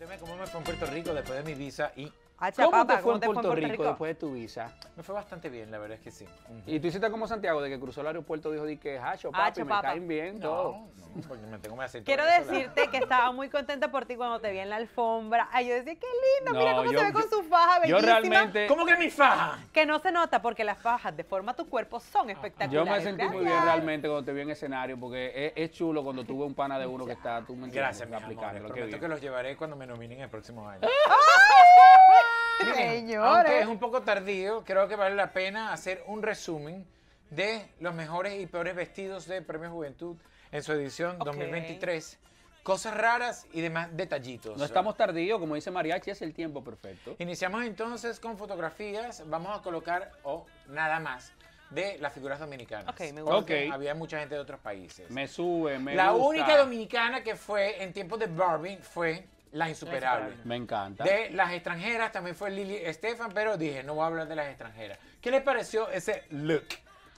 Usted cómo me fue en Puerto Rico después de mi visa y Ah, ¿Cómo, te fue en Puerto, Rico, después de tu visa? Me fue bastante bien, la verdad es que sí. Y tú hiciste como Santiago, de que cruzó el aeropuerto, dijo, di que es ah, hacho, papi, ah, me caen bien, no, No, me tengo Quiero decirte que estaba muy contenta por ti cuando te vi en la alfombra. Ay, yo decía, qué lindo, mira cómo se ve con su faja bellísima. Yo realmente... ¿Cómo que mi faja? Que no se nota, porque las fajas de forma tu cuerpo son espectaculares. Yo me sentí muy bien realmente cuando te vi en escenario, porque es, chulo cuando tuve un pana de uno que está, tú me Gracias, mi aplicar. Prometo que los llevaré cuando me nominen el próximo año. Señores. Aunque es un poco tardío, creo que vale la pena hacer un resumen de los mejores y peores vestidos de Premio Juventud en su edición 2023 cosas raras y demás detallitos. No estamos tardíos, como dice Mariachi, es el tiempo perfecto. Iniciamos entonces con fotografías. Vamos a colocar, o nada más, de las figuras dominicanas. Ok, me gusta. Había mucha gente de otros países. Me sube, me La única dominicana que fue en tiempos de Barbie fue las insuperables Me encanta. De las extranjeras también fue Lili Estefan, pero dije, no voy a hablar de las extranjeras. ¿Qué les pareció ese look?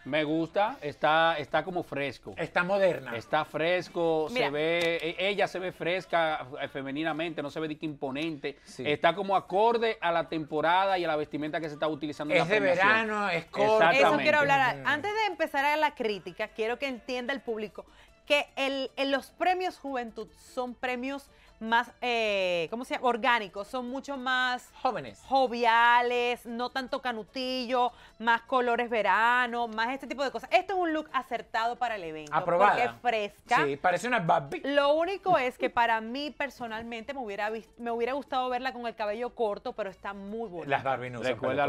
Me gusta, está, está como fresco. Está moderna. Está fresco, se ve, e, ella se ve fresca eh, femeninamente, no se ve de que imponente. Está como acorde a la temporada y a la vestimenta que se está utilizando. Es de verano, es corto. Eso quiero hablar. Antes de empezar a la crítica, quiero que entienda el público que en los premios Juventud son premios más, eh, ¿cómo se llama? Orgánicos, son mucho más... Jóvenes. Joviales, no tanto canutillo, más colores verano, más este tipo de cosas. Esto es un look acertado para el evento. Aprobada. Porque fresca. Sí, parece una Barbie. Lo único es que para mí personalmente me hubiera, me hubiera gustado verla con el cabello corto, pero está muy bonita. Las Barbie no recuerda,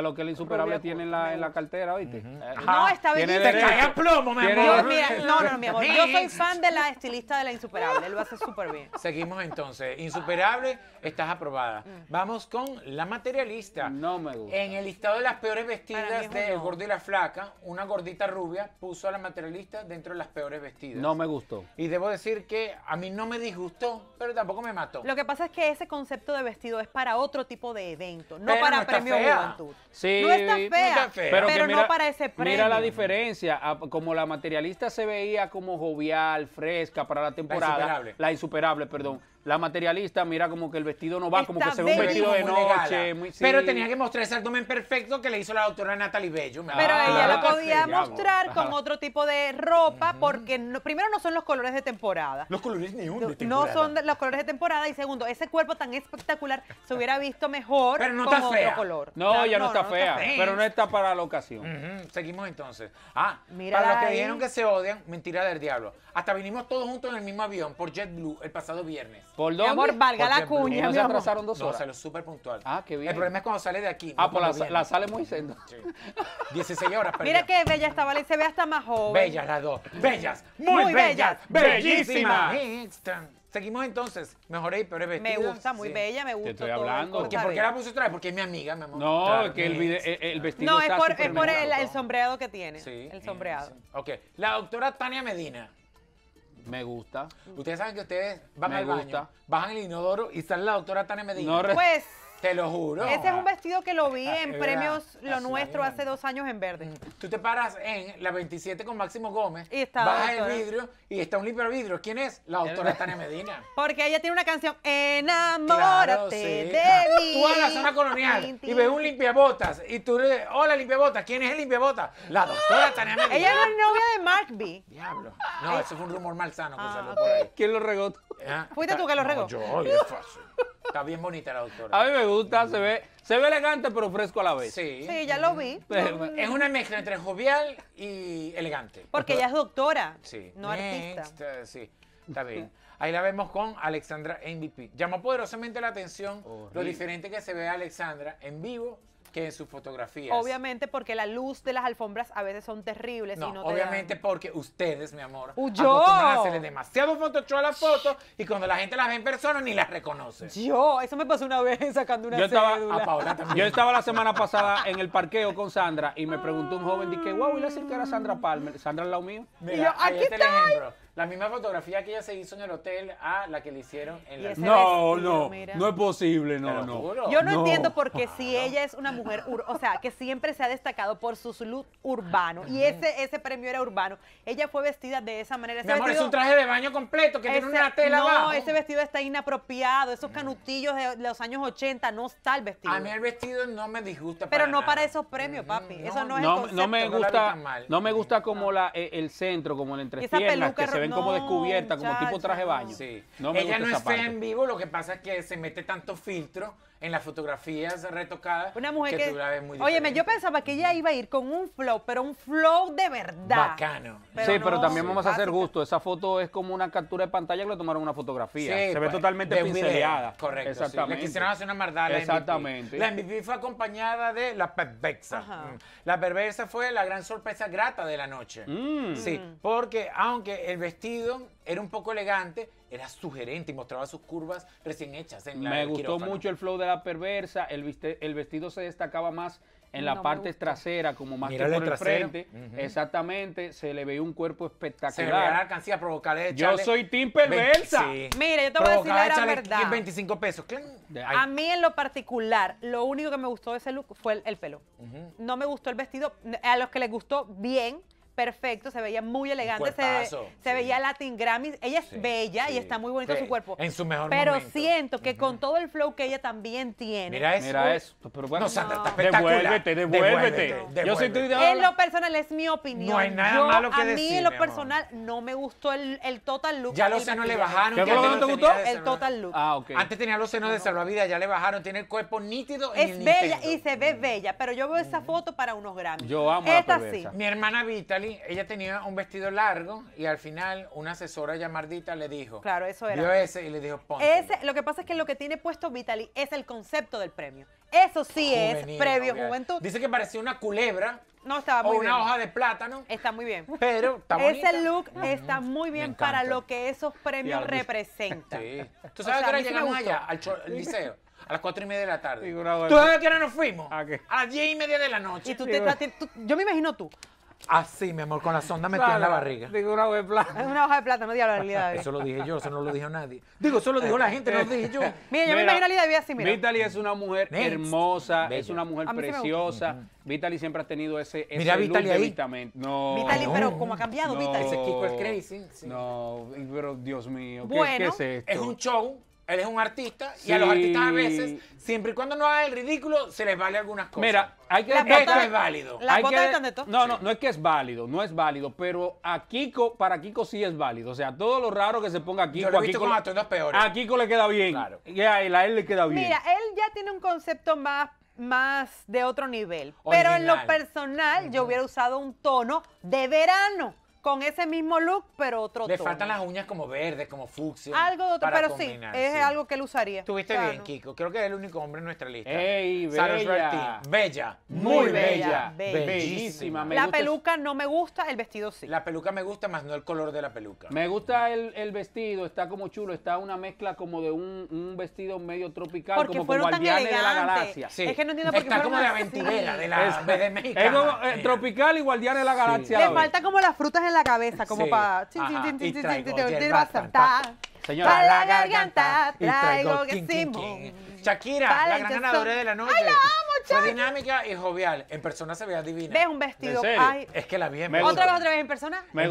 lo, que la insuperable tiene en la, en la, cartera, ¿viste? No, está bien Te cae plomo, mi amor. no, no, mi amor. Yo soy fan de la estilista de la insuperable. Él lo hace súper bien. Seguimos. Seguimos entonces. Insuperable, estás aprobada. Mm. Vamos con la materialista. No me gusta. En el listado de las peores vestidas de gordita y la Flaca, una gordita rubia puso a la materialista dentro de las peores vestidas. No me gustó. Y debo decir que a mí no me disgustó, pero tampoco me mató. Lo que pasa es que ese concepto de vestido es para otro tipo de evento, no para premio juventud. no está fea, pero, no para ese premio. Mira la diferencia. Ah, como la materialista se veía como jovial, fresca para la temporada. La insuperable. La insuperable, perdón então la materialista mira como que el vestido no va, como que se ve un vestido de noche. Pero tenía que mostrar ese abdomen perfecto que le hizo la doctora Natalie Bello. Pero ella lo ah, podía mostrar con otro tipo de ropa porque primero no son los colores de temporada. Los colores ni uno No son los colores de temporada y segundo, ese cuerpo tan espectacular se hubiera visto mejor no con otro color. No, ya no, está, fea, pero no está para la ocasión. Seguimos entonces. Ah, para los que dijeron que se odian, mentira del diablo. Hasta vinimos todos juntos en el mismo avión por JetBlue el pasado viernes. ¿Por Mi amor, valga la cuña. no se atrasaron dos horas. No, súper puntual. Ah, qué bien. El problema es cuando sale de aquí. Ah, pues la, sale muy sendo. Sí. 16 horas Mira qué bella estaba, y se ve hasta más joven. Bellas las dos. Bellas. Muy, bellas. Bellísimas. Bellísima. Seguimos entonces. Mejoré y peor es Me gusta, muy bella, me gusta. Te estoy hablando. ¿Por qué la puse otra vez? Porque es mi amiga, mi amor. No, que el, vestido no, está No, es por, es por el, sombreado que tiene. Sí. El sombreado. Ok. La doctora Tania Medina. Me gusta. Ustedes saben que ustedes van al baño, bajan el inodoro y sale la doctora Tania Medina. Pues, te lo juro. Ese es un vestido que lo vi ah, en Premios Lo Nuestro hace dos años en verde. Tú te paras en la 27 con Máximo Gómez, y está bajas el vidrio y está un limpio vidrio. ¿Quién es? La doctora Tania Medina. Porque ella tiene una canción, Enamórate de mí. Tú a la zona colonial y ves un limpiabotas y tú le hola limpiabotas, ¿quién es el limpiabotas? La doctora Tania Medina. Ella es la novia de Mark B. Diablo. No, eso fue un rumor malsano que ah, salió por ahí. ¿Quién lo regó? ¿Ah? Fuiste tú que lo regó. yo, yo fácil. Está bien bonita la doctora. A mí me gusta, se ve, se ve elegante pero fresco a la vez. Sí. Sí, ya lo vi. es una mezcla entre jovial y elegante. Porque ella es doctora, sí. no artista. Eh, sí, está bien. Ahí la vemos con Alexandra MVP. Llamó poderosamente la atención lo diferente que se ve a Alexandra en vivo en sus fotografías. Obviamente porque la luz de las alfombras a veces son terribles. obviamente porque ustedes, mi amor, yo. hacerle demasiado photoshop a las fotos y cuando la gente las ve en persona ni las reconoce. Yo, eso me pasó una vez sacando una yo estaba, también. Yo estaba la semana pasada en el parqueo con Sandra y me preguntó un joven, dije, wow, ¿y le que era Sandra Palmer? ¿Sandra es la mío? y yo, aquí está la misma fotografía que ella se hizo en el hotel a la que le hicieron en la... No, no, no es posible, no, no. Yo no, entiendo entiendo porque si ella es una mujer, o sea, que siempre se ha destacado por su look urbano, y ese, ese premio era urbano, ella fue vestida de esa manera. es un traje de baño completo que tiene una tela No, ese vestido está inapropiado, esos canutillos de los años 80 no está el vestido. A mí el vestido no me disgusta Pero no para esos premios, papi, eso no, es el concepto. No me gusta, no me gusta como la, eh, el centro, como la entrepierna, que se como descubierta, como tipo traje baño. ella no está en vivo, lo que pasa es que se mete tanto filtro en las fotografías retocadas. Una mujer que, yo pensaba que ella iba a ir con un flow, pero un flow de verdad. Bacano. sí, pero también vamos a hacer gusto. Esa foto es como una captura de pantalla que le tomaron una fotografía. Se ve pues, totalmente pincelada. Correcto. Exactamente. quisieron hacer una mardada. Exactamente. La MVP. fue acompañada de la perversa. Mm. La perversa fue la gran sorpresa grata de la noche. Mm. Sí, porque aunque el vestido era un poco elegante, era sugerente y mostraba sus curvas recién hechas. Me gustó mucho el flow de perversa, el, vestido se destacaba más en la parte trasera, como más que por el, frente. Exactamente, se le veía un cuerpo espectacular. Se le a eh, Yo soy Tim perversa. Mira, yo te voy a decir la verdad. 25 pesos. A mí en lo particular, lo único que me gustó de ese look fue el, pelo. No me gustó el vestido. A los que les gustó, bien perfecto, se veía muy elegante, se, se, veía Latin Grammy. Ella es bella y está muy bonito su cuerpo. En su mejor Pero siento que con todo el flow que ella también tiene. Mira eso. Mira eso. Pero bueno, Sandra, está espectacular. Devuélvete, devuélvete. Yo En lo personal es mi opinión. No hay nada malo que decir. A mí en lo personal no me gustó el, el total look. Ya los senos le bajaron. ¿Qué no te gustó? El total look. Ah, ok. Antes tenía los senos de salvavidas, ya le bajaron. Tiene el cuerpo nítido. Es bella y se ve bella, pero yo veo esa foto para unos Grammy Yo amo Esta sí. Mi hermana Vitali ella tenía un vestido largo y al final una asesora llamardita le dijo. Claro, eso era. Vio ese y le dijo, lo que pasa es que lo que tiene puesto Vitaly es el concepto del premio. Eso sí es previo juventud. Dice que parecía una culebra. No, o una hoja de plátano. Está muy bien. Pero está Ese look está muy bien para lo que esos premios representan. Sí. ¿Tú sabes que ahora llegamos allá, al liceo? A las cuatro y media de la tarde. ¿Tú sabes que ahora nos fuimos? ¿A, las diez y media de la noche. Y tú, te, yo me imagino tú, Así, ah, mi amor, con la sonda metida en la barriga. Digo, una hoja de plata. Una hoja de plata, no la realidad. Eso ¿eh? lo dije yo, eso no lo dijo nadie. Digo, eso lo dijo la gente, no lo dije yo. Mira, yo me imagino realidad de Vida así, mira. Vitaly es una mujer hermosa, es una mujer preciosa. Vitaly siempre ha tenido ese, ese mira, de no, Vitali pero como ha cambiado, Vitaly. Vitali. Ese Kiko es crazy. No, pero Dios mío, ¿qué es esto? Es un show él es un artista y a los artistas a veces, siempre y cuando no hagan el ridículo, se les vale algunas cosas. Mira, hay que decir esto es válido. Hay que, de no, no, no es que es válido, no es válido, pero a Kiko, para Kiko sí es válido. O sea, todo lo raro que se ponga Kiko. Yo lo he pues, visto a peores. A Kiko le queda bien. Claro. Y a él, le queda bien. Mira, él ya tiene un concepto más más de otro nivel. Pero en lo personal, yo hubiera usado un tono de verano con ese mismo look, pero otro Le faltan las uñas como verdes, como fucsia. Algo de otro, pero sí, es algo que él usaría. Estuviste bien, Kiko. Creo que es el único hombre en nuestra lista. ¡Ey, bella! Bella. Muy, bella. Bellísima. Me la peluca no me gusta, el vestido sí. La peluca me gusta, más no el color de la peluca. Me gusta el, vestido, está como chulo, está una mezcla como de un, vestido medio tropical, porque como guardianes de la galaxia. Es que no entiendo por qué Está como de aventurera, de la de eh, tropical y guardianes de la galaxia. Le falta como las frutas en la la cabeza como para... para la, garganta, traigo, Shakira, la gran ganadora de la noche. la dinámica y jovial. En persona se veía divina. ¿Ves un vestido? es que la vi ¿Otra vez, en persona? Me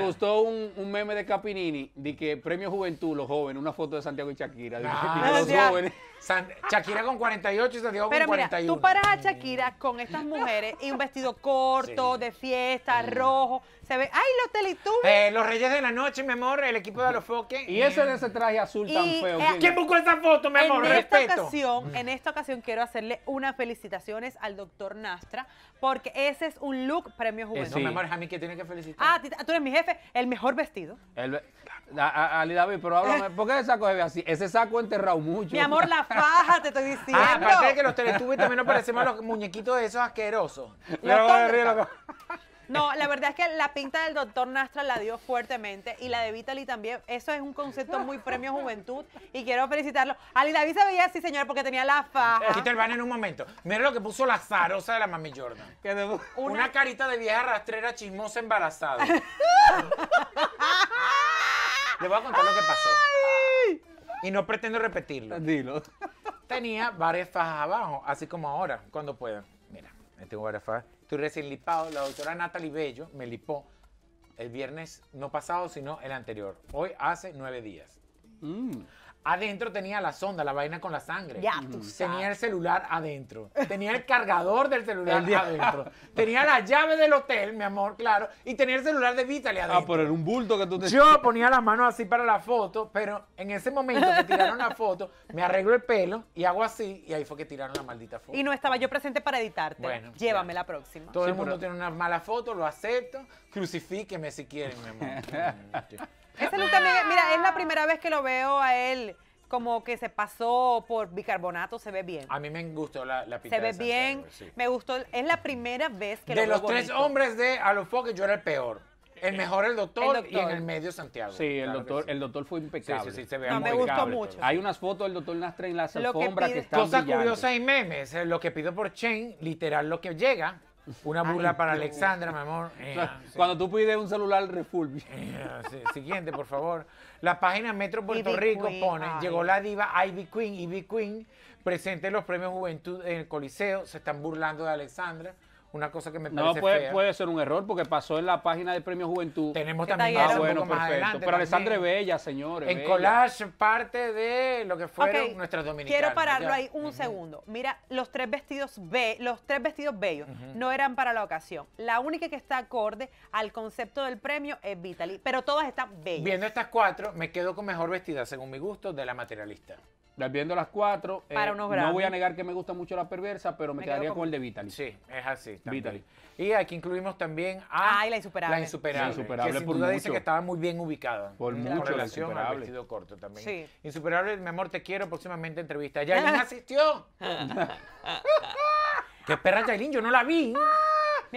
gustó, un, meme de Capinini de que Premio Juventud, los jóvenes, una foto de Santiago y Shakira. Ah. Shakira con 48 y Santiago con mira, 41. Tú paras a Shakira con estas mujeres y un vestido corto, de fiesta, mm. rojo. Se ve. ¡Ay, los teletubbies! Eh, los Reyes de la Noche, mi amor, el equipo de los foques Y ese de ese traje azul tan feo. Eh, ¿Quién buscó esa foto, mi amor? En Esta ocasión, mm. en esta ocasión quiero hacerle unas felicitaciones al doctor Nastra, porque ese es un look premio eh, juvenil. Eso, mi amor, es a mí que tiene que felicitar. Ah, tú eres mi jefe, el mejor vestido. El, David, pero háblame, ¿por qué ese saco se ve así? Ese saco enterrado mucho. Mi amor, la paja, te estoy diciendo. Ah, aparte de que los teletubbies también nos parecemos a los muñequitos de esos asquerosos. no, no, la verdad es que la pinta del doctor Nastra la dio fuertemente y la de Vitali también. Eso es un concepto muy premio juventud y quiero felicitarlo. Ali David se veía así, señor, porque tenía la faja. Quita el van en un momento. Mira lo que puso la zarosa de la mami Jordan. Una... Una carita de vieja rastrera chismosa embarazada. Le voy a contar lo que pasó y no pretendo repetirlo. Dilo. Tenía varias fajas abajo, así como ahora, cuando pueda. Mira, tengo varias fajas. Estoy recién lipado. La doctora Natalie Bello me lipó el viernes, no pasado, sino el anterior. Hoy hace nueve días. Mm. Adentro tenía la sonda, la vaina con la sangre. Ya, Tenía el celular adentro. Tenía el cargador del celular adentro. Tenía la llave del hotel, mi amor, claro. Y tenía el celular de Vitaly ah, adentro. Ah, por el un bulto que tú te... Yo ponía la mano así para la foto, pero en ese momento que tiraron la foto, me arreglo el pelo y hago así, y ahí fue que tiraron la maldita foto. Y no estaba yo presente para editarte. Bueno. Llévame la próxima. Todo el mundo tiene una mala foto, lo acepto. Crucifíqueme si quieren, mi amor. Ese también, mira, es la ah. primera vez que lo veo a él como que se pasó por bicarbonato, se ve bien. A mí me gustó la, la Se ve bien, me gustó, es la primera vez que lo veo De los tres hombres de Alofoque, yo era el peor. El mejor el doctor, y en el medio Santiago. Sí, el doctor, el doctor fue impecable. sí, sí, se ve No, me gustó mucho. Hay unas fotos del doctor Nastre en la sombra que alfombra que, están Cosas curiosas y memes, eh, lo que pido por Chain, literal lo que llega, una burla para Alexandra, mi amor. Eh, cuando tú pides un celular refull. Eh, siguiente, por favor. La página Metro Puerto Rico pone, llegó la diva Ivy Queen, Ivy Queen, presente los premios Juventud en el Coliseo, se están burlando de Alexandra una cosa que me parece No, puede, ser un error porque pasó en la página del Premio Juventud. Tenemos también ah, bueno, perfecto. Pero Alessandra Bella, señores. En collage parte de lo que fueron nuestras dominicanas. Quiero pararlo ahí un segundo. Mira, los tres vestidos be los tres vestidos bellos no eran para la ocasión. La única que está acorde al concepto del premio es Vitaly, pero todas están bellas. Viendo estas cuatro, me quedo con mejor vestida según mi gusto de la materialista viendo las cuatro. Eh, no voy a negar que me gusta mucho la perversa, pero me, quedaría con... el de Vitaly Sí, es así. También. Y aquí incluimos también a. Ah, la insuperable. La insuperable. que sin duda dice que estaba muy bien ubicada. Por mucho. relación la insuperable. vestido corto también. Insuperable, mi amor, te quiero. Próximamente entrevista. ¡Yailin asistió! ¡Qué perra Yailin! Yo no la vi.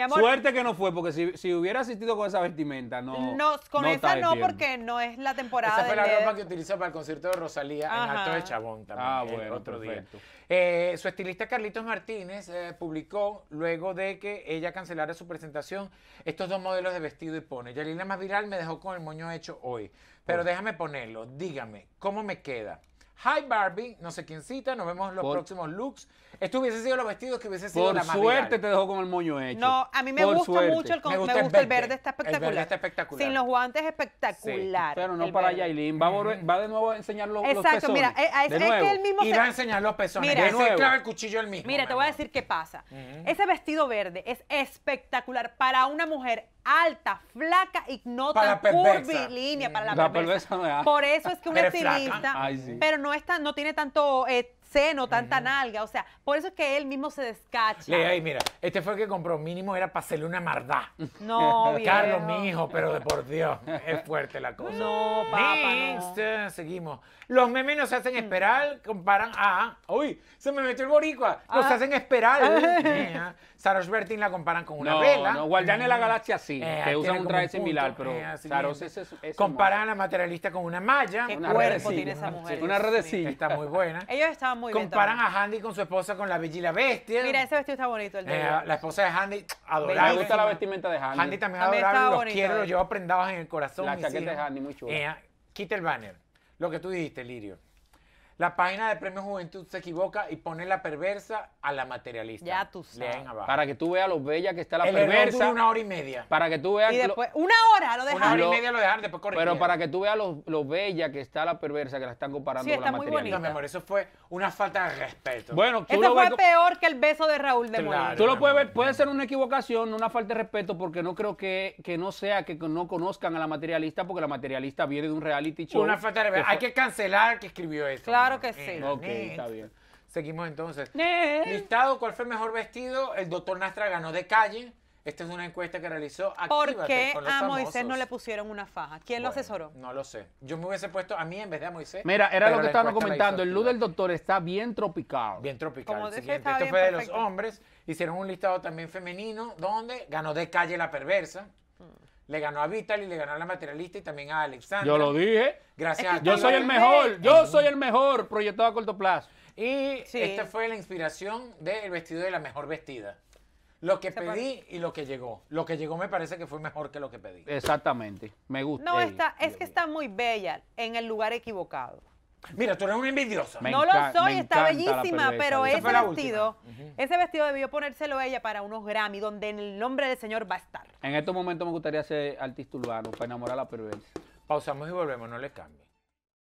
Suerte que no fue, porque si, hubiera asistido con esa vestimenta, no. No, con esa no, porque no es la temporada. Esa fue la ropa que utilizó para el concierto de Rosalía en Alto de Chabón también. Ah, bueno, otro día. Eh, su estilista Carlitos Martínez eh, publicó, luego de que ella cancelara su presentación, estos dos modelos de vestido y pone. Yalina más viral me dejó con el moño hecho hoy. Pero déjame ponerlo. Dígame, ¿cómo me queda? Hi Barbie, no sé quién cita, nos vemos en los próximos looks. Esto hubiese sido los vestidos que hubiese sido la más suerte te dejó con el moño hecho. No, a mí me gusta mucho el, Me gusta el verde. está El verde espectacular. está espectacular. Sin los guantes espectacular. Pero no para Yailin. Va, de nuevo a enseñar los, los Exacto, mira, es, eh, eh, es que él mismo Y va a enseñar los pezones. Mira. Mira, se el cuchillo el mismo. Mira, te voy a decir qué pasa. Ese vestido verde es espectacular para una mujer alta, flaca ignota, no para la, Por eso es que un estilista, pero no está, no tiene tanto eh, seno, tanta nalga, o sea, por eso es que él mismo se descacha. mira, este fue el que compró mínimo era para hacerle una mardá. No, Carlos, mi hijo, pero de por Dios, es fuerte la cosa. No, papá, seguimos. Los memes no se hacen mm. esperar, comparan a, ah, uy, se me metió el boricua, nos se ah. hacen esperar. Saros Bertin la comparan con una no, vela. No, Guardián de la Galaxia sí, eh, que usa un traje similar, pero eh, Saros es, es, Comparan a la materialista con una malla. ¿Qué una cuerpo tiene esa mujer? Una redecilla. Está muy buena. Ellos estaban muy Comparan a Handy con su esposa con la Bella Bestia. Mira, ese vestido está bonito. El eh, la esposa de Handy, adorable. Me gusta la vestimenta de Handy. Handy también, también adorable. Los quiero, los llevo prendados en el corazón. La chaqueta de Handy, muy chula. quita el banner. Lo que tú dijiste, Lirio. La página de Premio Juventud se equivoca y pone la perversa a la materialista. Ya tú sabes. Para que tú veas lo bella que está la el perversa. Dura una hora y media. Para que tú veas. Y después, una hora lo dejaron. Una hora y media lo dejaron, después corregir. Pero para que tú veas lo, bella que está la perversa, que la están comparando con la materialista. Bonita. No, mi amor, eso fue una falta de respeto. Bueno, tú este fue peor que el beso de Raúl de claro, Tú lo puedes ver, puede ser una equivocación, una falta de respeto, porque no creo que, que no sea que no conozcan a la materialista, porque la materialista viene de un reality show. Una falta de Hay que cancelar que escribió eso. Claro. Claro que sí. Ok, está bien. Seguimos entonces. Listado, ¿cuál fue el mejor vestido? El doctor Nastra ganó de calle. Esta es una encuesta que realizó. ¿Por qué a Moisés no le pusieron una faja? ¿Quién lo asesoró? No lo sé. Yo me hubiese puesto a mí en vez de a Moisés. Mira, era lo que estaban comentando. El luz del doctor está bien tropical. Bien tropical. Como Esto fue de los hombres. Hicieron un listado también femenino donde ganó de calle la perversa. Mm. Le ganó a Vital y le ganó a la materialista y también a Alexander. Yo lo dije. Gracias Yo soy el mejor, yo soy el mejor proyectado a corto plazo. Y esta fue la inspiración del vestido de la mejor vestida. Lo que pedí y lo que llegó. Lo que llegó me parece que fue mejor que lo que pedí. Exactamente. Me gusta. No, está, es que está muy bella en el lugar equivocado. Mira, tú eres una envidiosa. no lo soy, está bellísima, pero ese vestido, ese vestido debió ponérselo ella para unos Grammy, donde el nombre del señor va a estar. En estos momentos me gustaría ser artista urbano para enamorar a la perversa. Pausamos y volvemos, no le cambie.